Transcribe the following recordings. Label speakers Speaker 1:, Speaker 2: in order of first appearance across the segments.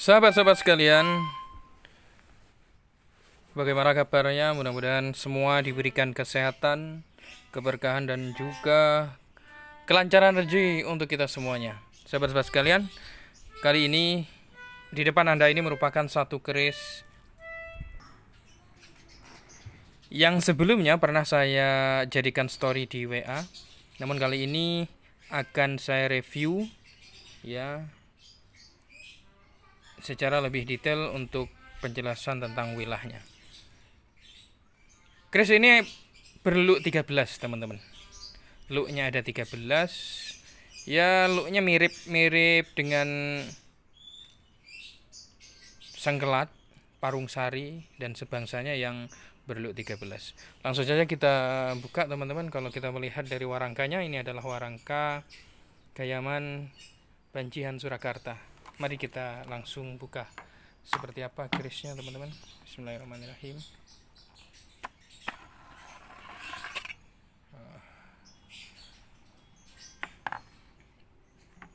Speaker 1: Sahabat-sahabat sekalian, bagaimana kabarnya? Mudah-mudahan semua diberikan kesehatan, keberkahan dan juga kelancaran rezeki untuk kita semuanya. Sahabat-sahabat sekalian, kali ini di depan Anda ini merupakan satu keris yang sebelumnya pernah saya jadikan story di WA. Namun kali ini akan saya review ya secara lebih detail untuk penjelasan tentang wilahnya. Kris ini berluk 13 teman-teman. Luknya ada 13. Ya luknya mirip-mirip dengan sengkelat, parung sari dan sebangsanya yang berluk 13. Langsung saja kita buka teman-teman kalau kita melihat dari warangkanya ini adalah warangka Kayaman Bancihan Surakarta mari kita langsung buka seperti apa kerisnya teman-teman Bismillahirrahmanirrahim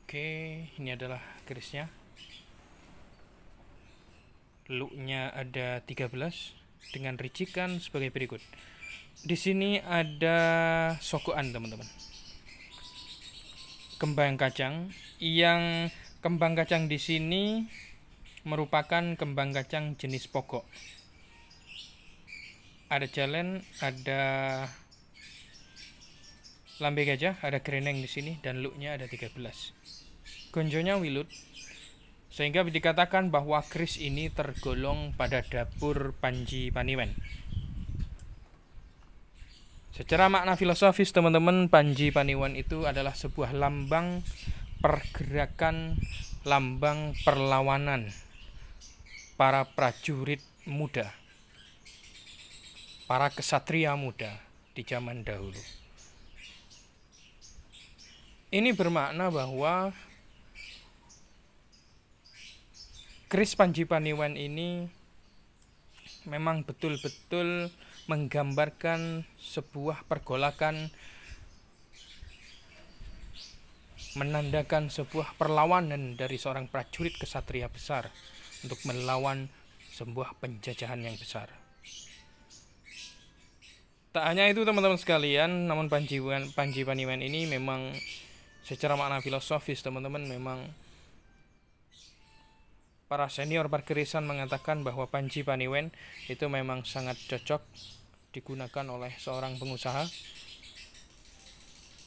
Speaker 1: oke ini adalah kerisnya luknya ada 13 dengan ricikan sebagai berikut di sini ada sokoan teman-teman kembang kacang yang Kembang kacang di sini merupakan kembang kacang jenis pokok. Ada jalan, ada lambe gajah, ada greneng di sini dan luknya ada 13. Gonjonya wilut. Sehingga dikatakan bahwa keris ini tergolong pada dapur Panji Paniwen. Secara makna filosofis teman-teman Panji Paniwan itu adalah sebuah lambang pergerakan lambang perlawanan para prajurit muda, para kesatria muda di zaman dahulu. Ini bermakna bahwa Kris Panji Paniwan ini memang betul-betul menggambarkan sebuah pergolakan menandakan sebuah perlawanan dari seorang prajurit kesatria besar untuk melawan sebuah penjajahan yang besar. Tak hanya itu teman-teman sekalian, namun Panji, Panji Paniman ini memang secara makna filosofis teman-teman memang para senior perkerisan mengatakan bahwa Panji Paniwen itu memang sangat cocok digunakan oleh seorang pengusaha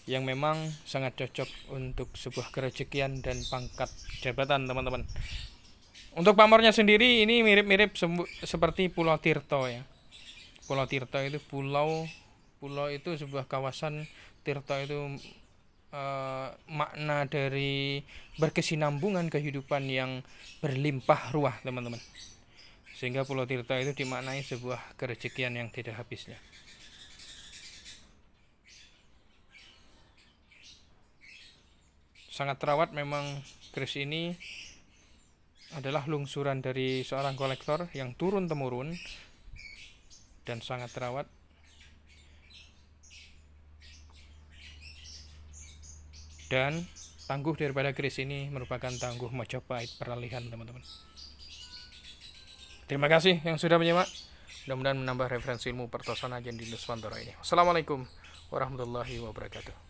Speaker 1: yang memang sangat cocok untuk sebuah kerejekian dan pangkat jabatan teman-teman untuk pamornya sendiri ini mirip-mirip seperti Pulau Tirto ya Pulau Tirto itu pulau pulau itu sebuah kawasan Tirto itu Uh, makna dari berkesinambungan kehidupan yang berlimpah ruah teman-teman sehingga Pulau Tirta itu dimaknai sebuah kerejekian yang tidak habisnya sangat terawat memang keris ini adalah lungsuran dari seorang kolektor yang turun temurun dan sangat terawat dan tangguh daripada keris ini merupakan tangguh Majapahit peralihan teman-teman terima kasih yang sudah menyimak mudah-mudahan menambah referensi ilmu pertosan aja di Nuswantara ini assalamualaikum warahmatullahi wabarakatuh